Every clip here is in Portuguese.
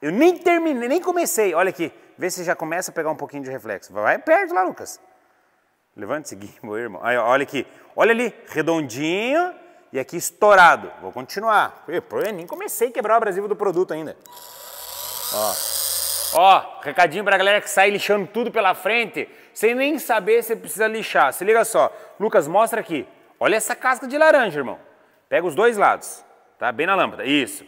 Eu nem terminei, nem comecei. Olha aqui, vê se já começa a pegar um pouquinho de reflexo. Vai perto lá, Lucas. Levante-se, meu irmão. Aí, olha aqui, olha ali, redondinho e aqui estourado. Vou continuar. Eu nem comecei a quebrar o abrasivo do produto ainda. Ó, ó recadinho pra galera que sai lixando tudo pela frente, sem nem saber se precisa lixar. Se liga só. Lucas, mostra aqui. Olha essa casca de laranja, irmão. Pega os dois lados, tá? Bem na lâmpada. Isso,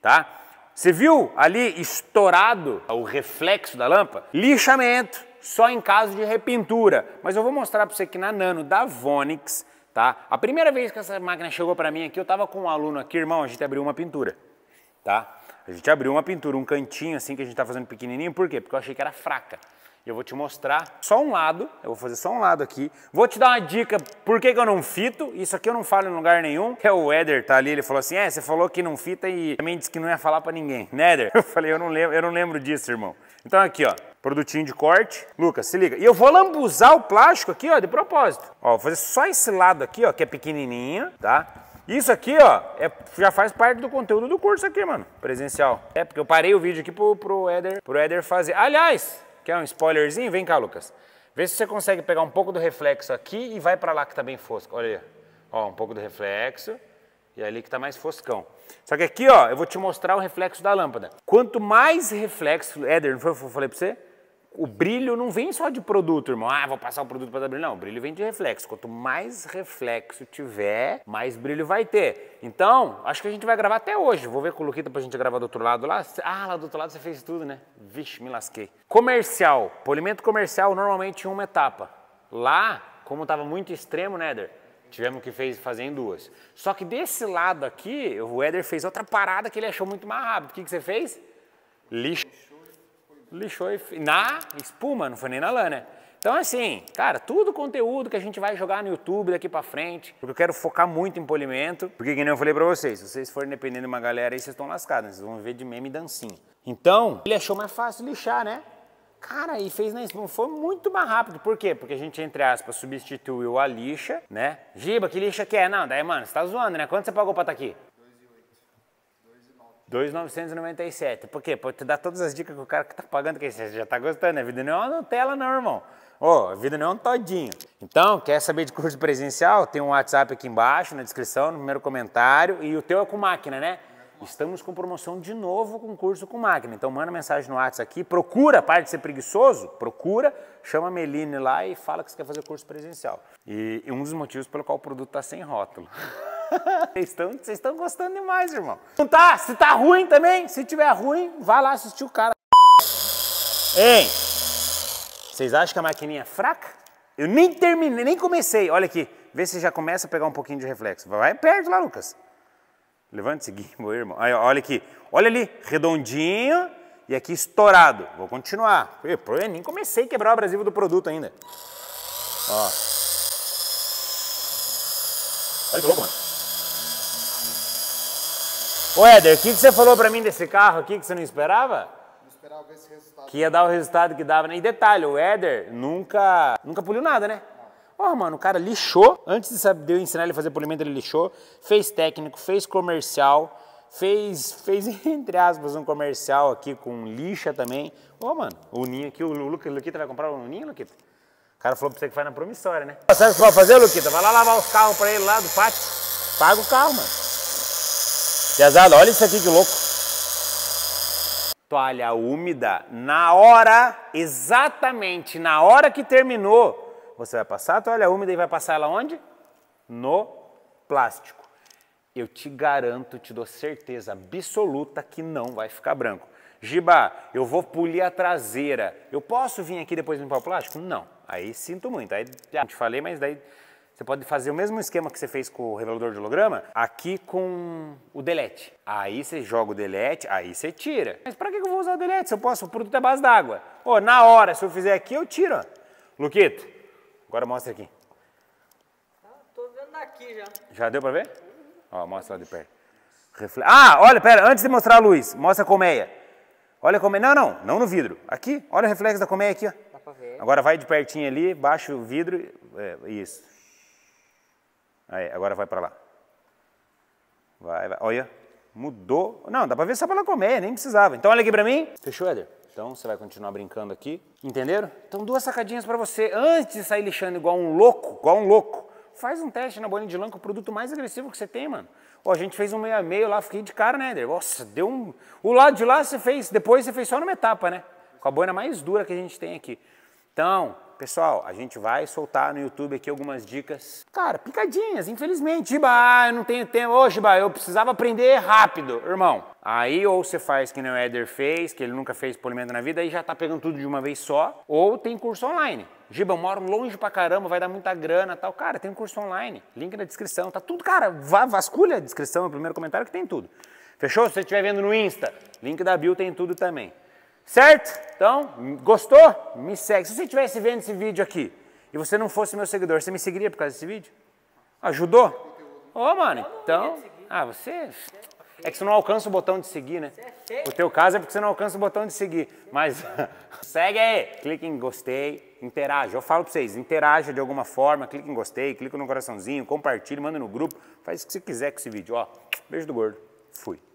tá? Você viu ali estourado o reflexo da lâmpada? Lixamento, só em caso de repintura. Mas eu vou mostrar para você que na Nano da Vonix, tá? A primeira vez que essa máquina chegou para mim aqui, eu tava com um aluno aqui, irmão, a gente abriu uma pintura, tá? A gente abriu uma pintura, um cantinho assim que a gente tá fazendo pequenininho, por quê? Porque eu achei que era fraca. Eu vou te mostrar só um lado, eu vou fazer só um lado aqui. Vou te dar uma dica por que, que eu não fito, isso aqui eu não falo em lugar nenhum. É o Éder tá ali, ele falou assim, é, você falou que não fita e também disse que não ia falar pra ninguém. Né, Éder? Eu falei, eu não lembro, eu não lembro disso, irmão. Então aqui, ó, produtinho de corte. Lucas, se liga. E eu vou lambuzar o plástico aqui, ó, de propósito. Ó, vou fazer só esse lado aqui, ó, que é pequenininho, tá? Isso aqui, ó, é, já faz parte do conteúdo do curso aqui, mano, presencial. É, porque eu parei o vídeo aqui pro, pro, Éder, pro Éder fazer. Aliás, quer um spoilerzinho? Vem cá, Lucas. Vê se você consegue pegar um pouco do reflexo aqui e vai para lá que tá bem fosco. Olha aí, ó, um pouco do reflexo e é ali que tá mais foscão. Só que aqui, ó, eu vou te mostrar o reflexo da lâmpada. Quanto mais reflexo, Éder, não foi o que eu falei pra você? o brilho não vem só de produto, irmão. Ah, vou passar o produto para dar brilho. Não, o brilho vem de reflexo. Quanto mais reflexo tiver, mais brilho vai ter. Então, acho que a gente vai gravar até hoje. Vou ver com o Luquita pra gente gravar do outro lado lá. Ah, lá do outro lado você fez tudo, né? Vixe, me lasquei. Comercial. Polimento comercial, normalmente em uma etapa. Lá, como tava muito extremo, né, Eder? Tivemos que fez, fazer em duas. Só que desse lado aqui, o Eder fez outra parada que ele achou muito mais rápido. O que, que você fez? Lixo lixou e, na espuma, não foi nem na lã, né? Então, assim, cara, tudo conteúdo que a gente vai jogar no YouTube daqui pra frente, porque eu quero focar muito em polimento, porque que nem eu falei pra vocês, se vocês forem dependendo de uma galera aí, vocês estão lascados, né? vocês vão ver de meme e dancinha. Então, ele achou mais fácil lixar, né? Cara, e fez na espuma, foi muito mais rápido, por quê? Porque a gente, entre aspas, substituiu a lixa, né? Giba, que lixa que é? Não, daí, mano, você tá zoando, né? Quanto você pagou pra estar tá aqui? 2,997. Por quê? Pode te dar todas as dicas que o cara que tá pagando, que você já tá gostando. A né? vida não é uma Nutella, não, irmão. Ô, oh, a vida não é um todinho. Então, quer saber de curso presencial? Tem um WhatsApp aqui embaixo, na descrição, no primeiro comentário. E o teu é com máquina, né? Estamos com promoção de novo com curso com máquina. Então manda mensagem no WhatsApp aqui, procura, para de ser preguiçoso, procura, chama a Meline lá e fala que você quer fazer curso presencial. E, e um dos motivos pelo qual o produto tá sem rótulo. Vocês estão, vocês estão gostando demais, irmão. Não tá? Se tá ruim também, se tiver ruim, vá lá assistir o cara. Ei! Vocês acham que a maquininha é fraca? Eu nem terminei, nem comecei. Olha aqui, vê se já começa a pegar um pouquinho de reflexo. Vai perto lá, Lucas. Levante-se, Gui, meu irmão. Aí, olha aqui, olha ali, redondinho e aqui estourado. Vou continuar. Eu nem comecei a quebrar o abrasivo do produto ainda. Ó. Olha que louco, mano. Ô Éder, o que, que você falou para mim desse carro aqui que você não esperava? Não esperava esse resultado. Que ia dar o resultado que dava, né? E detalhe, o Éder nunca, nunca puliu nada, né? Porra, oh, mano, o cara lixou. Antes de eu ensinar ele a fazer polimento, ele lixou. Fez técnico, fez comercial. Fez, fez entre aspas, um comercial aqui com lixa também. Ô, oh, mano, o Ninho aqui, o Luquita, vai comprar o um Ninho, Luquita? O cara falou pra você que faz na promissória, né? Sabe o que você vai fazer, Luquita? Vai lá lavar os carros pra ele lá do pátio. Paga o carro, mano. Piazada, olha isso aqui que louco. Toalha úmida, na hora, exatamente na hora que terminou, você vai passar a toalha úmida e vai passar ela onde? No plástico. Eu te garanto, te dou certeza absoluta que não vai ficar branco. Giba, eu vou polir a traseira. Eu posso vir aqui depois limpar o plástico? Não. Aí sinto muito. Aí já te falei, mas daí você pode fazer o mesmo esquema que você fez com o revelador de holograma, aqui com o delete. Aí você joga o delete, aí você tira. Mas para que eu vou usar o delete se eu posso? O produto é base d'água. Pô, na hora, se eu fizer aqui, eu tiro. Luquito, agora mostra aqui. Ah, tô vendo aqui já. Já deu para ver? Ó, mostra lá de perto. Refle... Ah, olha, pera, antes de mostrar a luz, mostra a colmeia. Olha a colmeia. Não, não, não no vidro. Aqui, olha o reflexo da colmeia aqui, ó. Dá pra ver. Agora vai de pertinho ali, baixa o vidro. É, isso. Aí, agora vai para lá. Vai, vai. Olha, mudou. Não, dá para ver só ela comer, nem precisava. Então olha aqui para mim. Fechou, Éder? Então você vai continuar brincando aqui. Entenderam? Então duas sacadinhas para você. Antes de sair lixando igual um louco, igual um louco, faz um teste na bolinha de lã com é o produto mais agressivo que você tem, mano. Ó, a gente fez um meio a meio lá, fiquei de cara, né, Éder? Nossa, deu um... O lado de lá você fez, depois você fez só numa etapa, né? Com a boina mais dura que a gente tem aqui. Então, pessoal, a gente vai soltar no YouTube aqui algumas dicas. Cara, picadinhas, infelizmente. Giba, ah, eu não tenho tempo. Ô, Giba, eu precisava aprender rápido, irmão. Aí ou você faz que nem o Eder fez, que ele nunca fez polimento na vida, e já tá pegando tudo de uma vez só, ou tem curso online. Giba, eu moro longe pra caramba, vai dar muita grana tal. Cara, tem um curso online, link na descrição, tá tudo, cara, vá, vasculha a descrição, é o primeiro comentário que tem tudo. Fechou? Se você estiver vendo no Insta, link da Bill tem tudo também. Certo? Então, gostou? Me segue. Se você estivesse vendo esse vídeo aqui e você não fosse meu seguidor, você me seguiria por causa desse vídeo? Ajudou? Ô, oh, mano, então. Ah, você. É, é que você não alcança o botão de seguir, né? É o teu caso é porque você não alcança o botão de seguir. Mas segue aí. Clique em gostei, interaja. Eu falo pra vocês, interaja de alguma forma, clique em gostei, clique no coraçãozinho, compartilhe, manda no grupo. Faz o que você quiser com esse vídeo. Ó, beijo do gordo. Fui.